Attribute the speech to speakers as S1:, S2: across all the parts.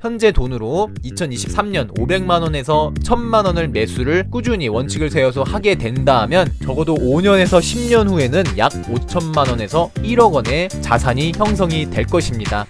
S1: 현재 돈으로 2023년 500만원에서 1000만원을 매수를 꾸준히 원칙을 세워서 하게 된다면 적어도 5년에서 10년 후에는 약 5천만원에서 1억원의 자산이 형성이 될 것입니다.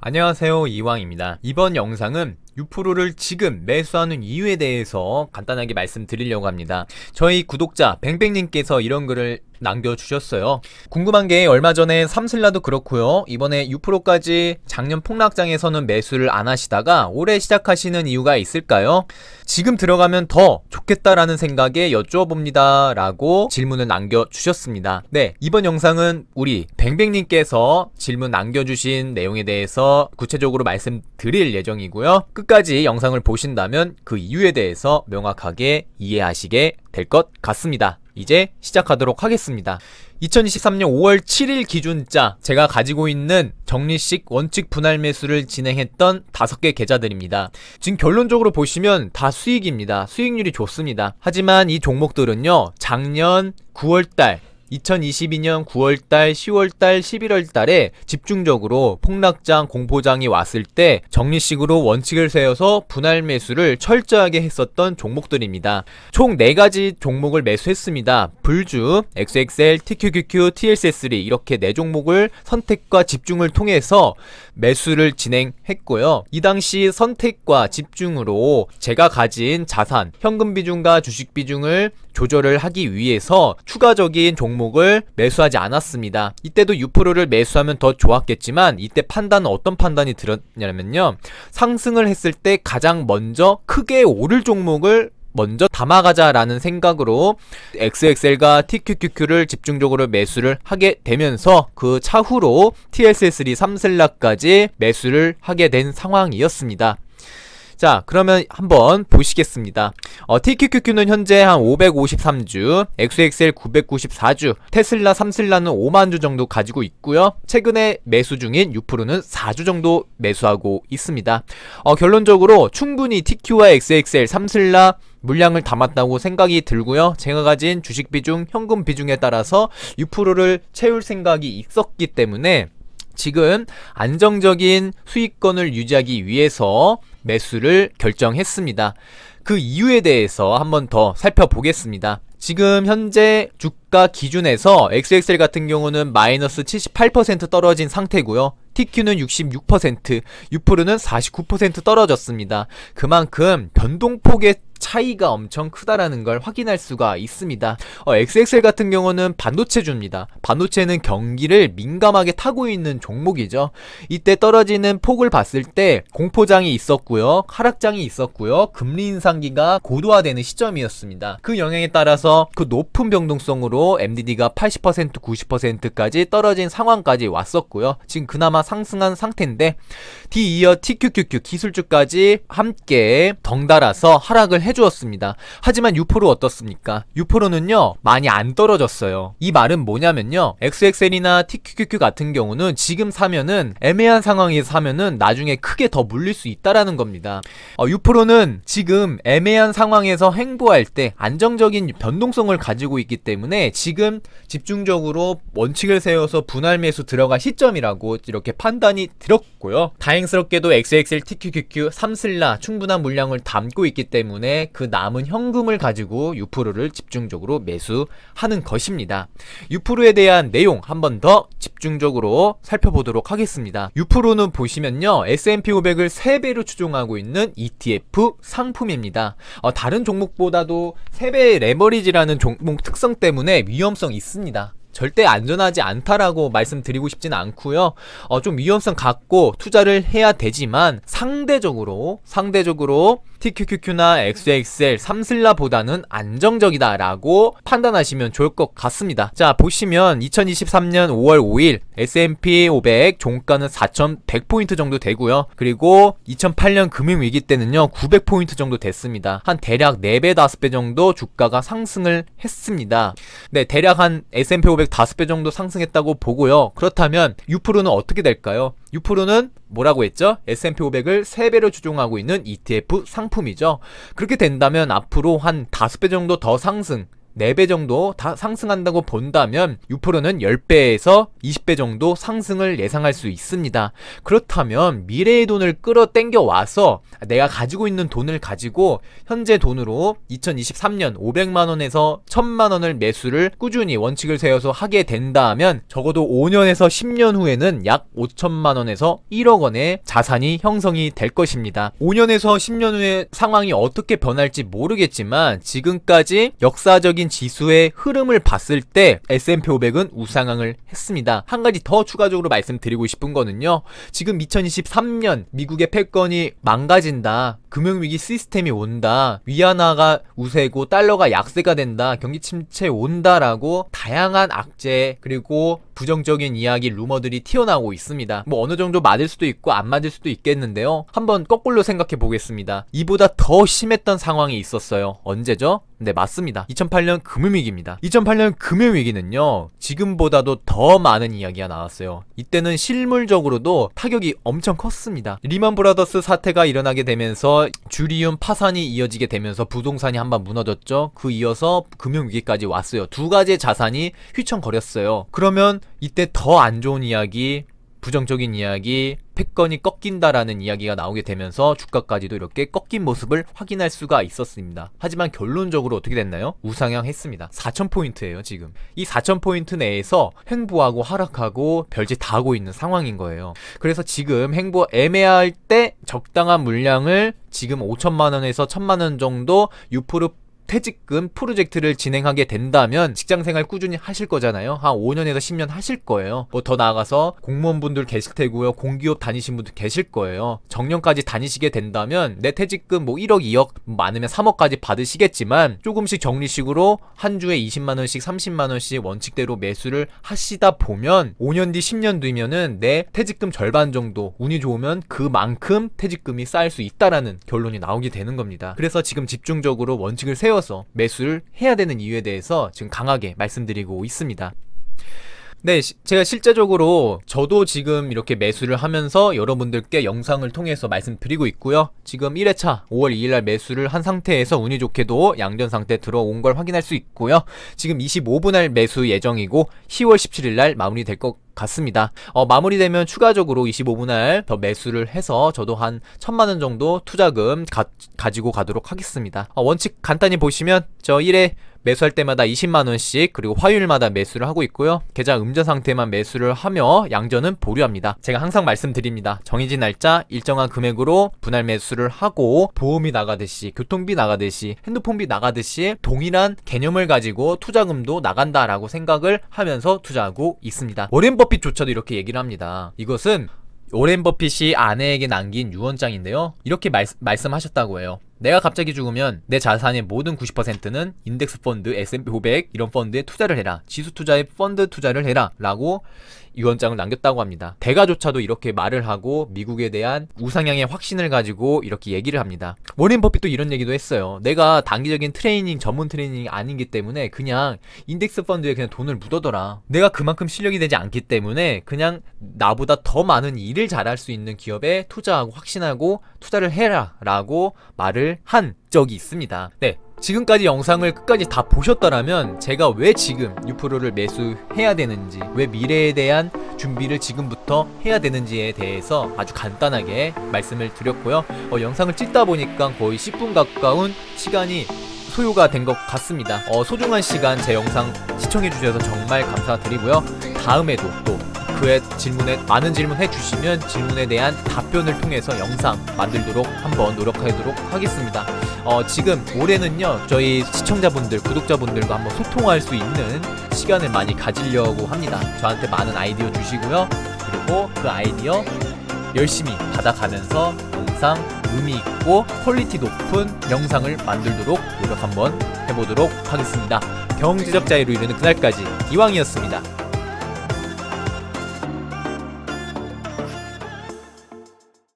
S1: 안녕하세요 이왕입니다. 이번 영상은 유프로를 지금 매수하는 이유에 대해서 간단하게 말씀드리려고 합니다. 저희 구독자 뱅뱅님께서 이런 글을 남겨주셨어요. 궁금한 게 얼마 전에 삼슬라도 그렇고요. 이번에 6%까지 작년 폭락장에서는 매수를 안 하시다가 올해 시작하시는 이유가 있을까요? 지금 들어가면 더 좋겠다라는 생각에 여쭈어봅니다. 라고 질문을 남겨주셨습니다. 네, 이번 영상은 우리 뱅뱅님께서 질문 남겨주신 내용에 대해서 구체적으로 말씀드릴 예정이고요. 끝 끝까지 영상을 보신다면 그 이유에 대해서 명확하게 이해하시게 될 것 같습니다. 이제 시작하도록 하겠습니다. 2023년 5월 7일 기준자 제가 가지고 있는 정리식 원칙 분할 매수를 진행했던 5개 계좌들입니다. 지금 결론적으로 보시면 다 수익입니다. 수익률이 좋습니다. 하지만 이 종목들은요. 작년 9월달 2022년 9월달, 10월달, 11월달에 집중적으로 폭락장, 공포장이 왔을 때 정리식으로 원칙을 세워서 분할 매수를 철저하게 했었던 종목들입니다. 총 4가지 종목을 매수했습니다. 불주, XXL, TQQQ, t l s 3 이렇게 4종목을 선택과 집중을 통해서 매수를 진행했고요. 이 당시 선택과 집중으로 제가 가진 자산, 현금 비중과 주식 비중을 조절을 하기 위해서 추가적인 종목을 매수하지 않았습니다. 이때도 6%를 매수하면 더 좋았겠지만 이때 판단은 어떤 판단이 들었냐면요. 상승을 했을 때 가장 먼저 크게 오를 종목을 먼저 담아가자라는 생각으로 XXL과 TQQQ를 집중적으로 매수를 하게 되면서 그 차후로 TSS3 3셀라까지 매수를 하게 된 상황이었습니다. 자 그러면 한번 보시겠습니다 어, TQQQ는 현재 한 553주 XXL 994주 테슬라 3슬라는 5만주 정도 가지고 있고요 최근에 매수 중인 6는 4주 정도 매수하고 있습니다 어, 결론적으로 충분히 TQ와 XXL 3슬라 물량을 담았다고 생각이 들고요. 제가 가진 주식 비중, 현금 비중에 따라서 6%를 채울 생각이 있었기 때문에 지금 안정적인 수익권을 유지하기 위해서 매수를 결정했습니다. 그 이유에 대해서 한번더 살펴보겠습니다. 지금 현재 주가 기준에서 XXL 같은 경우는 마이너스 78% 떨어진 상태고요. TQ는 66%, 유프루는 49% 떨어졌습니다. 그만큼 변동폭의 차이가 엄청 크다라는 걸 확인할 수가 있습니다. 어, XXL 같은 경우는 반도체주입니다. 반도체는 경기를 민감하게 타고 있는 종목이죠. 이때 떨어지는 폭을 봤을 때 공포장이 있었고요. 하락장이 있었고요. 금리 인상기가 고도화되는 시점이었습니다. 그 영향에 따라서 그 높은 변동성으로 MDD가 80% 90%까지 떨어진 상황까지 왔었고요. 지금 그나마 상승한 상태인데 D 이어 TQQQ 기술주까지 함께 덩달아서 하락을 해주었습니다. 하지만 유포로 어떻습니까? 유포로는요 많이 안 떨어졌어요. 이 말은 뭐냐면요 XXL이나 TQQQ 같은 경우는 지금 사면은 애매한 상황에서 사면은 나중에 크게 더 물릴 수 있다라는 겁니다. 어, 유포로는 지금 애매한 상황에서 행보할때 안정적인 변동성을 가지고 있기 때문에 지금 집중적으로 원칙을 세워서 분할 매수 들어갈 시점이라고 이렇게 판단이 들었고요. 다행스럽게도 XXL, TQQQ, 3슬라 충분한 물량을 담고 있기 때문에 그 남은 현금을 가지고 유프로를 집중적으로 매수하는 것입니다. 유프로에 대한 내용 한 번 더 집중적으로 살펴보도록 하겠습니다. 유프로는 보시면요. S&P 500을 3배로 추종하고 있는 ETF 상품입니다. 어, 다른 종목보다도 3배의 레버리지라는 종목 특성 때문에 위험성이 있습니다. 절대 안전하지 않다라고 말씀드리고 싶지는 않고요. 어, 좀 위험성 갖고 투자를 해야 되지만 상대적으로 상대적으로 TQQQ나 XXL, 삼슬라보다는 안정적이다 라고 판단하시면 좋을 것 같습니다. 자 보시면 2023년 5월 5일 S&P 500 종가는 4,100포인트 정도 되고요. 그리고 2008년 금융위기 때는요 900포인트 정도 됐습니다. 한 대략 4배, 5배 정도 주가가 상승을 했습니다. 네 대략 한 S&P 500 5배 정도 상승했다고 보고요. 그렇다면 6는 어떻게 될까요? 6는 뭐라고 했죠? S&P 500을 3배로 추종하고 있는 ETF 상품이죠. 그렇게 된다면 앞으로 한 5배 정도 더 상승, 4배 정도 상승한다고 본다면 6는 10배에서 20배 정도 상승을 예상할 수 있습니다. 그렇다면 미래의 돈을 끌어당겨 와서 내가 가지고 있는 돈을 가지고 현재 돈으로 2023년 500만 원에서 1000만 원을 매수를 꾸준히 원칙을 세워서 하게 된다면 적어도 5년에서 10년 후에는 약 5천만 원에서 1억 원의 자산이 형성이 될 것입니다. 5년에서 10년 후에 상황이 어떻게 변할지 모르겠지만 지금까지 역사적인 전반적인 지수의 흐름을 봤을 때 S&P 500은 우상향을 했습니다. 한 가지 더 추가적으로 말씀드리고 싶은 거는요. 지금 2023년 미국의 패권이 망가진다. 금융위기 시스템이 온다. 위안화가 우세고 달러가 약세가 된다. 경기 침체 온다라고 다양한 악재 그리고 부정적인 이야기 루머들이 튀어나오고 있습니다. 뭐 어느 정도 맞을 수도 있고 안 맞을 수도 있겠는데요. 한번 거꾸로 생각해 보겠습니다. 이보다 더 심했던 상황이 있었어요. 언제죠? 네, 맞습니다. 2008년 금융위기입니다. 2008년 금융위기는요, 지금보다도 더 많은 이야기가 나왔어요. 이때는 실물적으로도 타격이 엄청 컸습니다. 리먼 브라더스 사태가 일어나게 되면서 주리움 파산이 이어지게 되면서 부동산이 한번 무너졌죠. 그 이어서 금융위기까지 왔어요. 두 가지의 자산이 휘청거렸어요. 그러면 이때 더 안 좋은 이야기, 부정적인 이야기, 패권이 꺾인다라는 이야기가 나오게 되면서 주가까지도 이렇게 꺾인 모습을 확인할 수가 있었습니다. 하지만 결론적으로 어떻게 됐나요? 우상향했습니다. 4,000포인트예요 지금. 이 4,000포인트 내에서 행보하고 하락하고 별짓 다 하고 있는 상황인 거예요. 그래서 지금 행보 애매할 때 적당한 물량을 지금 5천만원에서 1천만원 정도 유포르 퇴직금 프로젝트를 진행하게 된다면 직장생활 꾸준히 하실 거잖아요 한 5년에서 10년 하실 거예요 뭐 더 나아가서 공무원분들 계실 테고요 공기업 다니신 분들 계실 거예요 정년까지 다니시게 된다면 내 퇴직금 뭐 1억 2억 많으면 3억까지 받으시겠지만 조금씩 정리식으로 한 주에 20만원씩 30만원씩 원칙대로 매수를 하시다 보면 5년 뒤 10년 뒤면은 내 퇴직금 절반 정도 운이 좋으면 그만큼 퇴직금이 쌓일 수 있다라는 결론이 나오게 되는 겁니다 그래서 지금 집중적으로 원칙을 세워 세워서 매수를 해야 되는 이유에 대해서 지금 강하게 말씀드리고 있습니다. 네, 시, 제가 실제적으로 저도 지금 이렇게 매수를 하면서 여러분들께 영상을 통해서 말씀드리고 있고요. 지금 1회차 5월 2일날 매수를 한 상태에서 운이 좋게도 양전 상태 들어온 걸 확인할 수 있고요. 지금 2 5분날 매수 예정이고 10월 17일날 마무리될 것 같습니다. 어, 마무리되면 추가적으로 25분할 더 매수를 해서 저도 한 천만원 정도 투자금 가, 지고 가도록 하겠습니다. 어, 원칙 간단히 보시면 저 1회 매수할 때마다 20만원씩 그리고 화요일마다 매수를 하고 있고요 계좌 음자 상태만 매수를 하며 양전은 보류합니다 제가 항상 말씀드립니다 정해진 날짜 일정한 금액으로 분할 매수를 하고 보험이 나가듯이 교통비 나가듯이 핸드폰비 나가듯이 동일한 개념을 가지고 투자금도 나간다라고 생각을 하면서 투자하고 있습니다 워렌 버핏조차도 이렇게 얘기를 합니다 이것은 오렌 버핏이 아내에게 남긴 유언장인데요. 이렇게 말, 말씀하셨다고 해요. 내가 갑자기 죽으면 내 자산의 모든 90%는 인덱스 펀드, S&P 500 이런 펀드에 투자를 해라. 지수 투자에 펀드 투자를 해라. 라고 유언장을 남겼다고 합니다. 대가조차도 이렇게 말을 하고 미국에 대한 우상향의 확신을 가지고 이렇게 얘기를 합니다. 워렌 버핏도 이런 얘기도 했어요. 내가 단기적인 트레이닝, 전문 트레이닝이 아니기 때문에 그냥 인덱스 펀드에 그냥 돈을 묻어더라 내가 그만큼 실력이 되지 않기 때문에 그냥 나보다 더 많은 일을 잘할 수 있는 기업에 투자하고 확신하고 투자를 해라. 라고 말을 이야기를 한 적이 있습니다. 네. 지금까지 영상을 끝까지 다 보셨다면 제가 왜 지금 유프로를 매수해야 되는지 왜 미래에 대한 준비를 지금부터 해야 되는지에 대해서 아주 간단하게 말씀을 드렸고요 어, 영상을 찍다 보니까 거의 10분 가까운 시간이 소요가 된 것 같습니다 어, 소중한 시간 제 영상 시청해주셔서 정말 감사드리고요 다음에도 또 그의 질문에 많은 질문 해주시면 질문에 대한 답변을 통해서 영상 만들도록 한번 노력하도록 하겠습니다. 어, 지금 올해는요 저희 시청자분들 구독자분들과 한번 소통할 수 있는 시간을 많이 가지려고 합니다. 저한테 많은 아이디어 주시고요. 그리고 그 아이디어 열심히 받아가면서 영상 의미 있고 퀄리티 높은 영상을 만들도록 노력 한번 해보도록 하겠습니다. 경지적자유로 이르는 그날까지 이왕이었습니다.